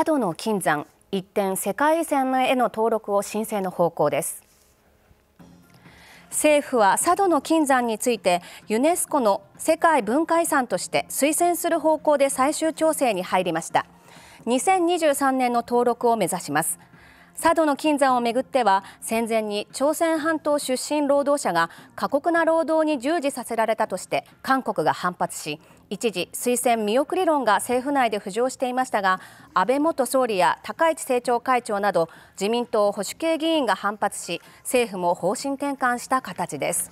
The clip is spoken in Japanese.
佐渡の金山一点世界遺産への登録を申請の方向です政府は佐渡の金山についてユネスコの世界文化遺産として推薦する方向で最終調整に入りました2023年の登録を目指します佐渡の金山をめぐっては戦前に朝鮮半島出身労働者が過酷な労働に従事させられたとして韓国が反発し一時推薦見送り論が政府内で浮上していましたが安倍元総理や高市政調会長など自民党保守系議員が反発し政府も方針転換した形です